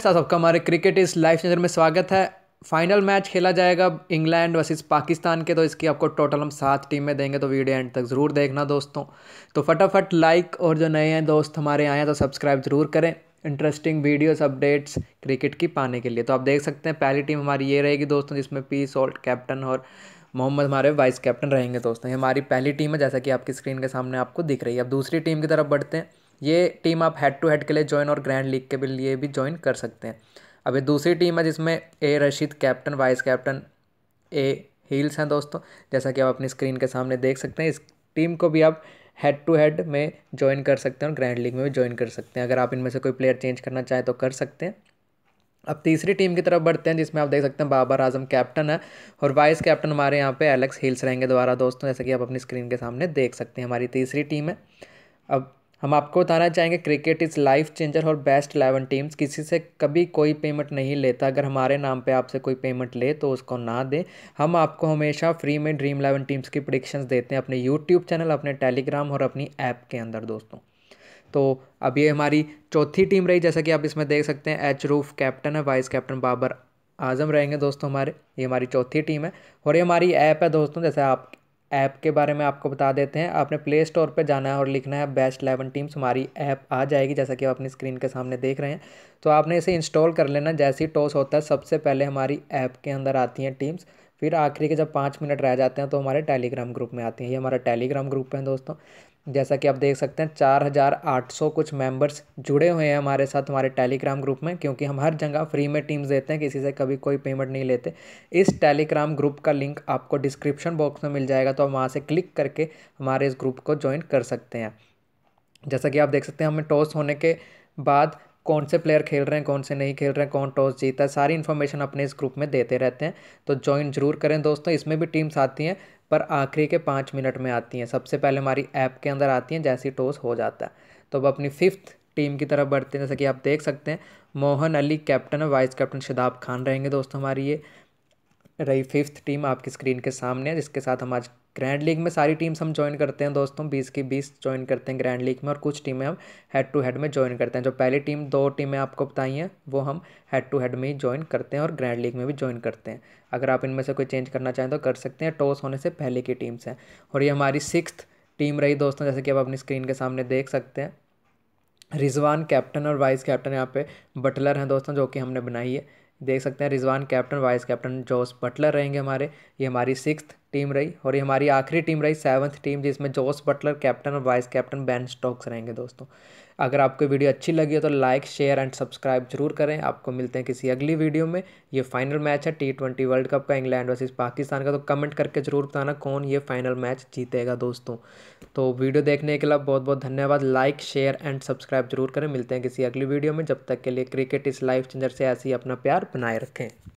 सबका हमारे क्रिकेट इस लाइफ चैनल में स्वागत है फाइनल मैच खेला जाएगा इंग्लैंड वर्सेस पाकिस्तान के तो इसकी आपको टोटल हम सात टीमें देंगे तो वीडियो एंड तक ज़रूर देखना दोस्तों तो फटाफट लाइक और जो नए हैं दोस्त हमारे आए हैं तो सब्सक्राइब ज़रूर करें इंटरेस्टिंग वीडियोस अपडेट्स क्रिकेट की पाने के लिए तो आप देख सकते हैं पहली टीम हमारी ये रहेगी दोस्तों जिसमें पी सोल्ट कैप्टन और मोहम्मद हमारे वाइस कैप्टन रहेंगे दोस्तों ये हमारी पहली टीम है जैसा कि आपकी स्क्रीन के सामने आपको दिख रही है अब दूसरी टीम की तरफ बढ़ते हैं ये टीम आप हेड टू हेड के लिए ज्वाइन और ग्रैंड लीग के लिए भी ज्वाइन कर सकते हैं अभी दूसरी टीम है जिसमें A Rashid captain vice captain A Hales हैं दोस्तों जैसा कि आप अपनी स्क्रीन के सामने देख सकते हैं इस टीम को भी आप हेड टू हेड में ज्वाइन कर सकते हैं और ग्रैंड लीग में भी ज्वाइन कर सकते हैं अगर आप इनमें से कोई प्लेयर चेंज करना चाहें तो कर सकते हैं अब तीसरी टीम की तरफ बढ़ते हैं जिसमें आप देख सकते हैं बाबर आजम कैप्टन है और वाइस कैप्टन हमारे यहाँ पे एलेक्स हिल्स रहेंगे द्वारा दोस्तों जैसा कि आप अपनी स्क्रीन के सामने देख सकते हैं हमारी तीसरी टीम है अब हम आपको बताना चाहेंगे क्रिकेट इज़ लाइफ चेंजर और बेस्ट इलेवन टीम्स किसी से कभी कोई पेमेंट नहीं लेता अगर हमारे नाम पे आपसे कोई पेमेंट ले तो उसको ना दें हम आपको हमेशा फ्री में ड्रीम इलेवन टीम्स की प्रडिक्शंस देते हैं अपने यूट्यूब चैनल अपने टेलीग्राम और अपनी ऐप के अंदर दोस्तों तो अब ये हमारी चौथी टीम रही जैसा कि आप इसमें देख सकते हैं एच रूफ कैप्टन है वाइस कैप्टन बाबर आजम रहेंगे दोस्तों हमारे ये हमारी चौथी टीम है और ये हमारी ऐप है दोस्तों जैसे आप ऐप के बारे में आपको बता देते हैं आपने प्ले स्टोर पर जाना है और लिखना है बेस्ट इलेवन टीम्स हमारी ऐप आ जाएगी जैसा कि आप अपनी स्क्रीन के सामने देख रहे हैं तो आपने इसे इंस्टॉल कर लेना जैसे ही टॉस होता है सबसे पहले हमारी ऐप के अंदर आती हैं टीम्स फिर आखिरी के जब पाँच मिनट रह जाते हैं तो हमारे टेलीग्राम ग्रुप में आती हैं ये हमारा टेलीग्राम ग्रुप है दोस्तों जैसा कि आप देख सकते हैं चार हज़ार आठ सौ कुछ मेंबर्स जुड़े हुए हैं हमारे साथ हमारे टेलीग्राम ग्रुप में क्योंकि हम हर जगह फ्री में टीम्स देते हैं किसी से कभी कोई पेमेंट नहीं लेते इस टेलीग्राम ग्रुप का लिंक आपको डिस्क्रिप्शन बॉक्स में मिल जाएगा तो आप वहाँ से क्लिक करके हमारे इस ग्रुप को ज्वाइन कर सकते हैं जैसा कि आप देख सकते हैं हमें टॉस होने के बाद कौन से प्लेयर खेल रहे हैं कौन से नहीं खेल रहे हैं कौन टॉस जीता है सारी इन्फॉर्मेशन अपने इस ग्रुप में देते रहते हैं तो ज्वाइन जरूर करें दोस्तों इसमें भी टीम्स आती हैं पर आखिरी के पाँच मिनट में आती हैं सबसे पहले हमारी ऐप के अंदर आती हैं जैसी टॉस हो जाता है तो अब अपनी फिफ्थ टीम की तरफ बढ़ते हैं जैसे कि आप देख सकते हैं मोहन अली कैप्टन और वाइस कैप्टन शदाब खान रहेंगे दोस्तों हमारी ये रही फिफ्थ टीम आपकी स्क्रीन के सामने है जिसके साथ हम आज ग्रैंड लीग में सारी टीम्स हम ज्वाइन करते हैं दोस्तों बीस की बीस ज्वाइन करते हैं ग्रैंड लीग में और कुछ टीमें हम हेड टू हेड में ज्वाइन करते हैं जो पहली टीम दो टीमें आपको बताई हैं वो हम हेड टू हेड में ही ज्वाइन करते हैं और ग्रैंड लीग में भी ज्वाइन करते हैं अगर आप इनमें से कोई चेंज करना चाहें तो कर सकते हैं टॉस होने से पहले की टीम्स हैं और ये हमारी सिक्स टीम रही दोस्तों जैसे कि आप अपनी स्क्रीन के सामने देख सकते हैं रिजवान कैप्टन और वाइस कैप्टन यहाँ पे बटलर हैं दोस्तों जो कि हमने बनाई है देख सकते हैं Rizwan captain vice captain Jos Buttler रहेंगे हमारे ये हमारी सिक्स टीम रही और ये हमारी आखिरी टीम रही सेवन्थ टीम जिसमें जोस बटलर कैप्टन और वाइस कैप्टन बैन स्टॉक्स रहेंगे दोस्तों अगर आपको वीडियो अच्छी लगी हो तो लाइक शेयर एंड सब्सक्राइब जरूर करें आपको मिलते हैं किसी अगली वीडियो में ये फाइनल मैच है टी ट्वेंटी वर्ल्ड कप का इंग्लैंड वर्सेज पाकिस्तान का तो कमेंट करके जरूर बताना कौन ये फाइनल मैच जीतेगा दोस्तों तो वीडियो देखने के लिए बहुत बहुत धन्यवाद लाइक शेयर एंड सब्सक्राइब जरूर करें मिलते हैं किसी अगली वीडियो में जब तक के लिए क्रिकेट इस लाइफ चेंजर से ऐसे ही अपना प्यार बनाए रखें